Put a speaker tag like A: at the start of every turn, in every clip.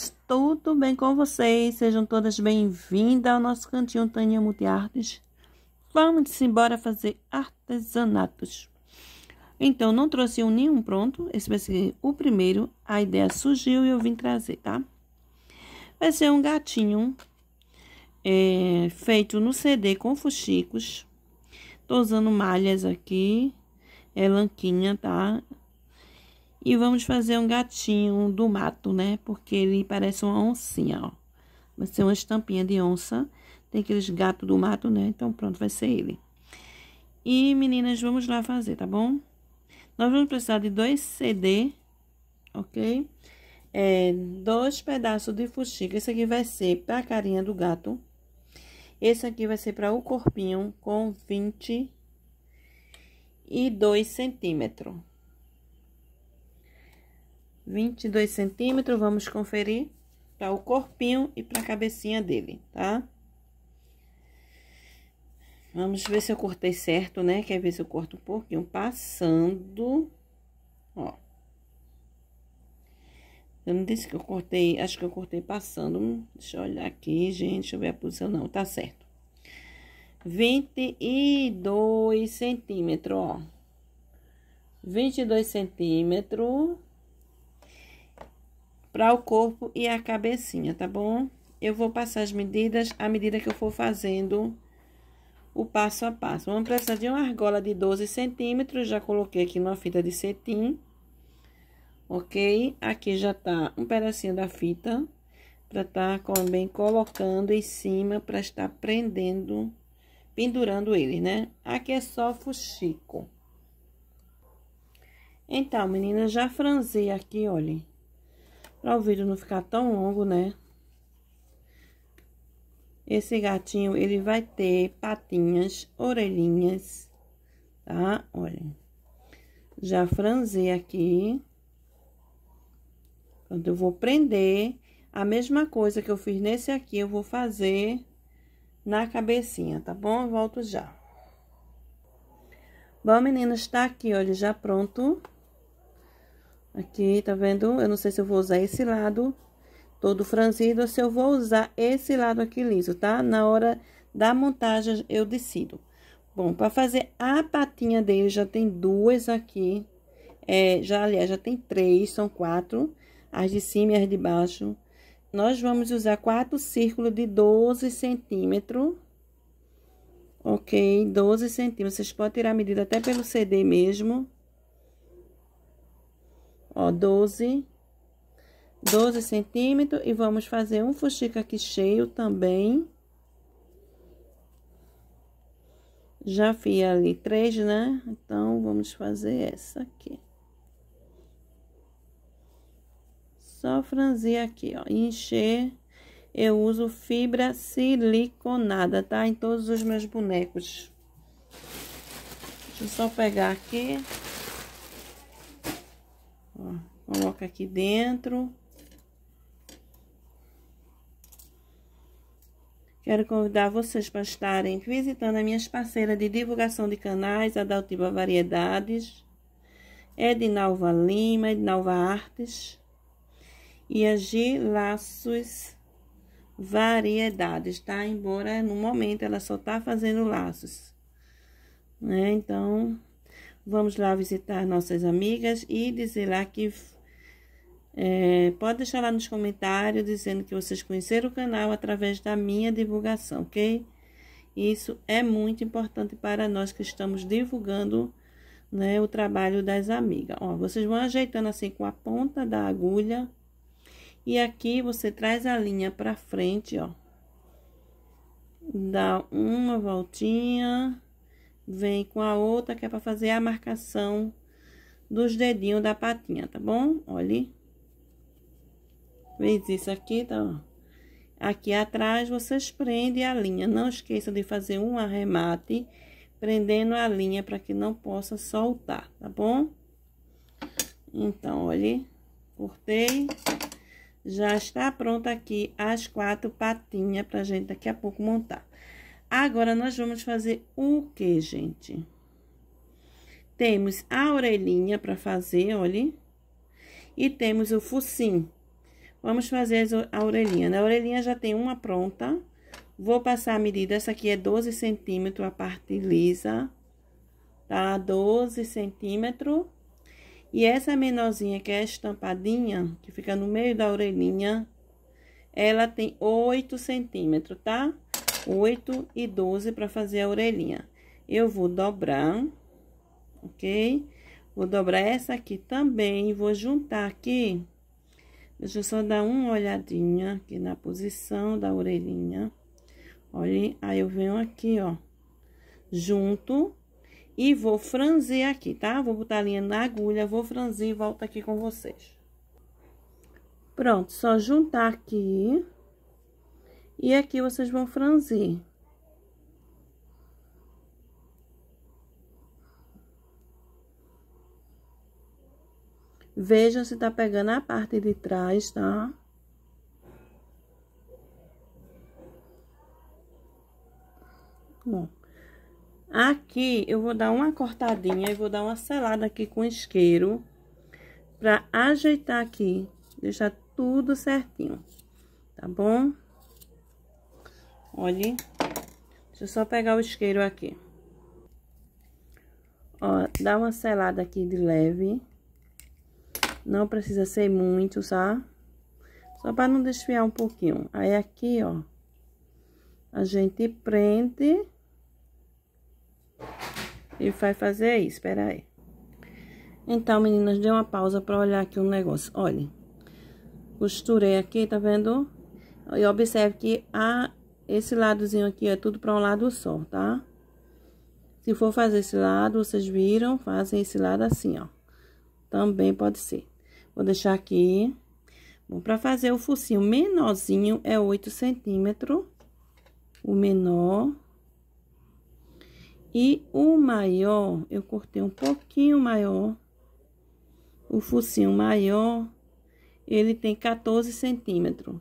A: Meninas, tudo bem com vocês? Sejam todas bem-vindas ao nosso cantinho Tânia Multiartes. Vamos embora fazer artesanatos. Então, não trouxe um nenhum pronto, esse vai ser o primeiro. A ideia surgiu e eu vim trazer, tá? Vai ser um gatinho é, feito no CD com fuxicos. Tô usando malhas aqui, é lanquinha, tá? E vamos fazer um gatinho do mato, né? Porque ele parece uma oncinha, ó. Vai ser uma estampinha de onça. Tem aqueles gatos do mato, né? Então, pronto, vai ser ele. E, meninas, vamos lá fazer, tá bom? Nós vamos precisar de dois CD, ok? É, dois pedaços de fuxica. Esse aqui vai ser pra carinha do gato. Esse aqui vai ser para o corpinho com e 2 centímetros. 22 centímetros, vamos conferir para o corpinho e para a cabecinha dele, tá? Vamos ver se eu cortei certo, né? Quer ver se eu corto um pouquinho, passando, ó. Eu não disse que eu cortei, acho que eu cortei passando, hum, deixa eu olhar aqui, gente, deixa eu ver a posição, não, tá certo. 22 centímetros, ó. 22 centímetros para o corpo e a cabecinha, tá bom? Eu vou passar as medidas à medida que eu for fazendo o passo a passo. Vamos precisar de uma argola de 12 centímetros, já coloquei aqui numa fita de cetim, ok? Aqui já tá um pedacinho da fita, para estar tá também colocando em cima, para estar prendendo, pendurando ele, né? Aqui é só fuxico. Então, meninas, já franzi aqui, olhem. Pra o vídeo não ficar tão longo, né? Esse gatinho, ele vai ter patinhas, orelhinhas, tá? Olha. Já franzi aqui. Pronto, eu vou prender a mesma coisa que eu fiz nesse aqui, eu vou fazer na cabecinha, tá bom? Eu volto já. Bom, meninas, tá aqui, olha, já pronto. Aqui, tá vendo? Eu não sei se eu vou usar esse lado todo franzido ou se eu vou usar esse lado aqui liso, tá? Na hora da montagem, eu decido. Bom, para fazer a patinha dele, já tem duas aqui. É, já, aliás, já tem três, são quatro. As de cima e as de baixo. Nós vamos usar quatro círculos de 12 centímetros. Ok, 12 centímetros. Vocês podem tirar a medida até pelo CD mesmo. Ó, 12, 12 centímetros. E vamos fazer um fuxico aqui cheio também. Já fiz ali três, né? Então, vamos fazer essa aqui. Só franzir aqui, ó, encher. Eu uso fibra siliconada, tá? Em todos os meus bonecos. Deixa eu só pegar aqui. Ó, coloca aqui dentro. Quero convidar vocês para estarem visitando as minhas parceiras de divulgação de canais, Adaltiba Variedades, Edinalva Lima, Edinalva Artes e a G Laços Variedades, tá? Embora no momento ela só tá fazendo laços, né? Então, Vamos lá visitar nossas amigas e dizer lá que. É, pode deixar lá nos comentários dizendo que vocês conheceram o canal através da minha divulgação, ok? Isso é muito importante para nós que estamos divulgando né, o trabalho das amigas. Ó, vocês vão ajeitando assim com a ponta da agulha. E aqui você traz a linha para frente, ó. Dá uma voltinha vem com a outra que é para fazer a marcação dos dedinhos da patinha, tá bom? Olha. Fez isso aqui, tá? Aqui atrás, vocês prendem a linha. Não esqueça de fazer um arremate prendendo a linha para que não possa soltar, tá bom? Então, olha, cortei. Já está pronta aqui as quatro patinhas pra gente daqui a pouco montar. Agora, nós vamos fazer o que, gente? Temos a orelhinha para fazer, olha. E temos o focinho. Vamos fazer a orelhinha. Na né? orelhinha já tem uma pronta. Vou passar a medida. Essa aqui é 12 centímetros, a parte lisa. Tá? 12 centímetros. E essa menorzinha, que é estampadinha, que fica no meio da orelhinha, ela tem 8 centímetros, tá? Tá? 8 e 12 para fazer a orelhinha. Eu vou dobrar, ok? Vou dobrar essa aqui também, vou juntar aqui. Deixa eu só dar uma olhadinha aqui na posição da orelhinha. Olha, aí eu venho aqui, ó, junto e vou franzir aqui, tá? Vou botar a linha na agulha, vou franzir e volto aqui com vocês. Pronto, só juntar aqui. E aqui vocês vão franzir. Vejam se tá pegando a parte de trás, tá? Bom, aqui eu vou dar uma cortadinha e vou dar uma selada aqui com isqueiro pra ajeitar aqui, deixar tudo certinho, tá bom? Olha, deixa eu só pegar o isqueiro aqui. Ó, dá uma selada aqui de leve. Não precisa ser muito, tá? Só para não desfiar um pouquinho. Aí aqui, ó, a gente prende e vai fazer isso, espera aí. Então, meninas, dei uma pausa para olhar aqui um negócio. Olha, costurei aqui, tá vendo? E observe que a esse ladozinho aqui é tudo para um lado só, tá? Se for fazer esse lado, vocês viram, fazem esse lado assim, ó. Também pode ser. Vou deixar aqui. Bom, para fazer o focinho menorzinho é 8 centímetros. O menor. E o maior, eu cortei um pouquinho maior. O focinho maior, ele tem 14 centímetros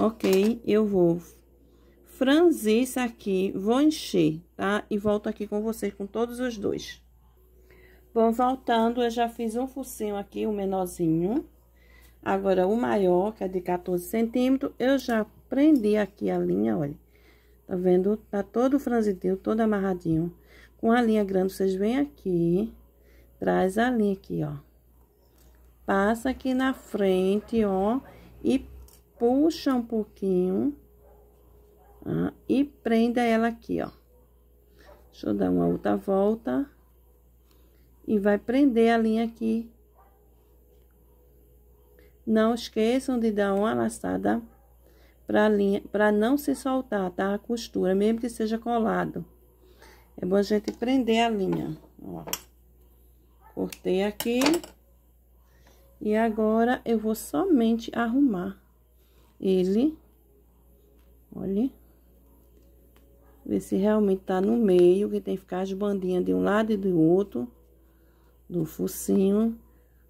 A: ok? Eu vou franzir isso aqui, vou encher, tá? E volto aqui com vocês com todos os dois. Bom, voltando, eu já fiz um focinho aqui, o um menorzinho. Agora, o maior, que é de 14 centímetros, eu já prendi aqui a linha, olha. Tá vendo? Tá todo franzidinho, todo amarradinho. Com a linha grande, vocês vêm aqui, traz a linha aqui, ó. Passa aqui na frente, ó, e puxa um pouquinho tá? e prenda ela aqui, ó. Deixa eu dar uma outra volta e vai prender a linha aqui. Não esqueçam de dar uma laçada para linha, para não se soltar, tá? A costura, mesmo que seja colado. É bom a gente prender a linha, ó. Cortei aqui. E agora, eu vou somente arrumar ele, olha, ver se realmente tá no meio, que tem que ficar as bandinhas de um lado e do outro, do focinho,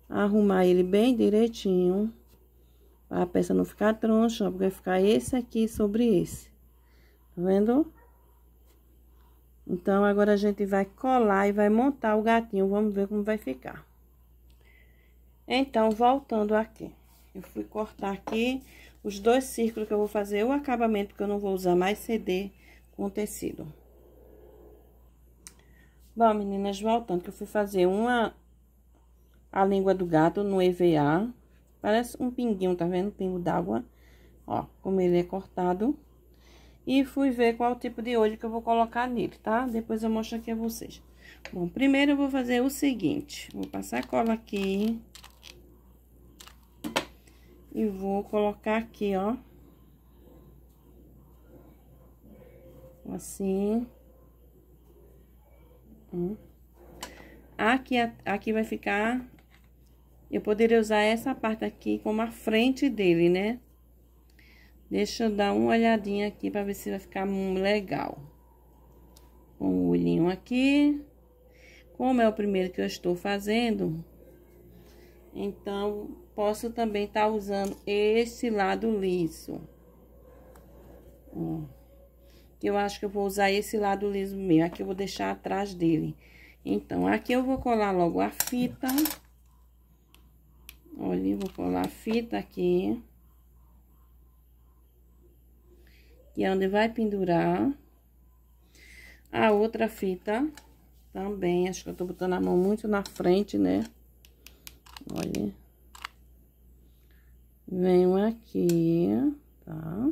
A: arrumar ele bem direitinho, a peça não ficar troncha, porque vai ficar esse aqui sobre esse, tá vendo? Então, agora a gente vai colar e vai montar o gatinho, vamos ver como vai ficar. Então, voltando aqui, eu fui cortar aqui, os dois círculos que eu vou fazer o acabamento, porque eu não vou usar mais CD com tecido. Bom, meninas, voltando, que eu fui fazer uma... A língua do gato no EVA. Parece um pinguinho, tá vendo? Um pingo d'água. Ó, como ele é cortado. E fui ver qual tipo de olho que eu vou colocar nele, tá? Depois eu mostro aqui a vocês. Bom, primeiro eu vou fazer o seguinte. Vou passar cola Aqui. E vou colocar aqui, ó. Assim. Hum. Aqui, aqui vai ficar... Eu poderia usar essa parte aqui como a frente dele, né? Deixa eu dar uma olhadinha aqui pra ver se vai ficar legal. Com o olhinho aqui. Como é o primeiro que eu estou fazendo, então posso também estar tá usando esse lado liso. Ó. Eu acho que eu vou usar esse lado liso mesmo, aqui eu vou deixar atrás dele. Então, aqui eu vou colar logo a fita. Olha, vou colar a fita aqui. E é onde vai pendurar. A outra fita também, acho que eu tô botando a mão muito na frente, né? Olha venho aqui, tá?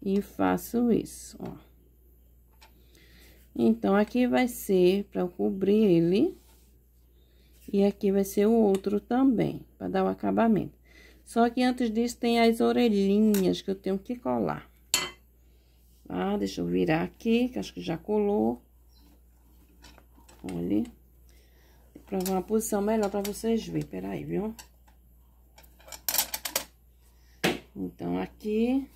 A: E faço isso, ó. Então, aqui vai ser para eu cobrir ele. E aqui vai ser o outro também, para dar o acabamento. Só que antes disso tem as orelhinhas que eu tenho que colar. Tá? Deixa eu virar aqui, que acho que já colou. Olha. Pra uma posição melhor para vocês verem. Peraí, viu? Então, aqui,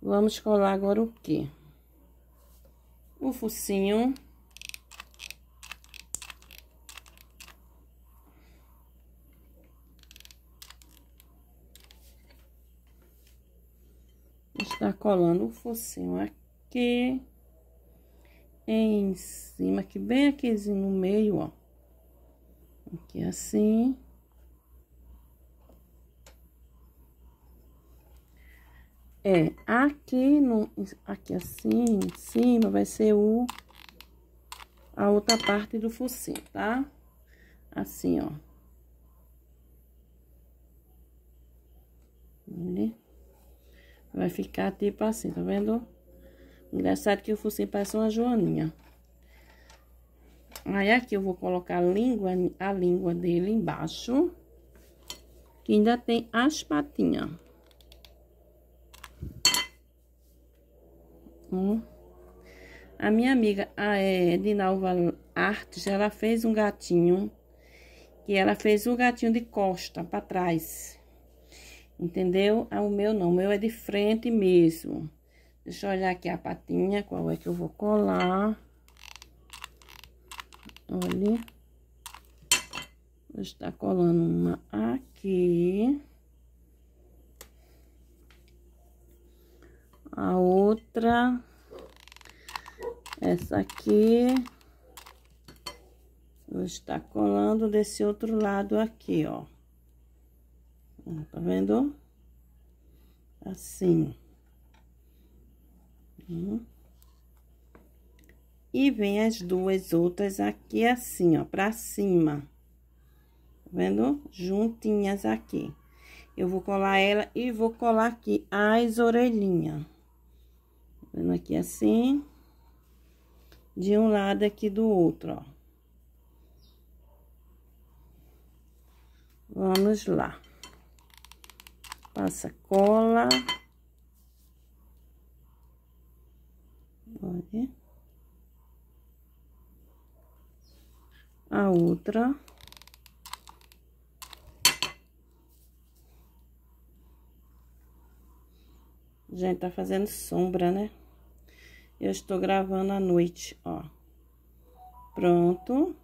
A: vamos colar agora o quê? O focinho. Está colando o focinho aqui. Em cima, aqui bem aqui assim, no meio, ó. Aqui assim. É, aqui, no, aqui assim, em cima, vai ser o, a outra parte do focinho, tá? Assim, ó. Vai ficar tipo assim, tá vendo? Engraçado que o focinho parece uma joaninha. Aí, aqui eu vou colocar a língua, a língua dele embaixo. Que ainda tem as patinhas. A minha amiga a é, Edinalva Artes, ela fez um gatinho, e ela fez o um gatinho de costa, para trás. Entendeu? Ah, o meu não, o meu é de frente mesmo. Deixa eu olhar aqui a patinha, qual é que eu vou colar. Olha. está colando uma aqui. a outra, essa aqui, vou estar colando desse outro lado aqui, ó. Tá vendo? Assim. Hum. E vem as duas outras aqui assim, ó, pra cima. Tá vendo? Juntinhas aqui. Eu vou colar ela e vou colar aqui as orelhinhas. Vendo aqui assim. De um lado aqui do outro, ó. Vamos lá. Passa cola. Olha. A outra. Gente, tá fazendo sombra, né? Eu estou gravando à noite, ó. Pronto.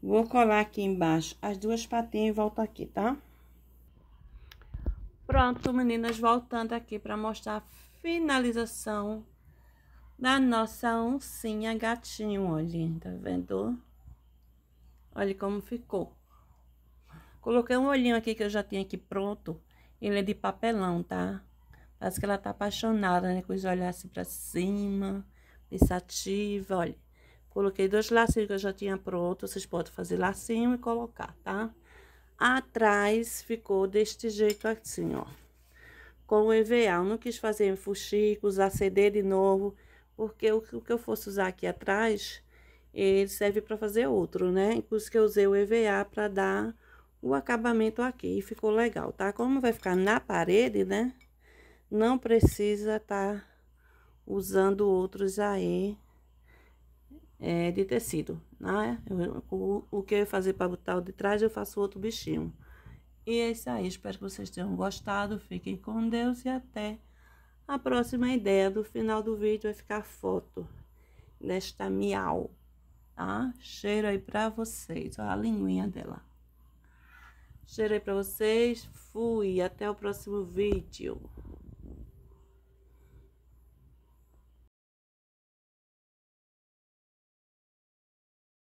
A: Vou colar aqui embaixo as duas patinhas e volto aqui, tá? Pronto, meninas, voltando aqui para mostrar a finalização da nossa oncinha gatinho, olha, tá vendo? Olha como ficou. Coloquei um olhinho aqui que eu já tinha aqui pronto, ele é de papelão, tá? Parece que ela tá apaixonada, né? Com os olhares assim pra cima, pensativa. Olha, coloquei dois lacinhos que eu já tinha pronto. Vocês podem fazer lacinho e colocar, tá? Atrás ficou deste jeito assim, ó. Com o EVA, eu não quis fazer em fuxico, usar CD de novo. Porque o que eu fosse usar aqui atrás, ele serve para fazer outro, né? Por isso que eu usei o EVA para dar o acabamento aqui. E ficou legal, tá? Como vai ficar na parede, né? não precisa estar tá usando outros aí é, de tecido, né? Eu, o, o que eu ia fazer para botar o de trás, eu faço outro bichinho. E é isso aí, espero que vocês tenham gostado, fiquem com Deus e até a próxima ideia do final do vídeo vai é ficar foto desta miau, tá? Cheiro aí pra vocês, ó a linguinha dela. Cheiro aí pra vocês, fui, até o próximo vídeo.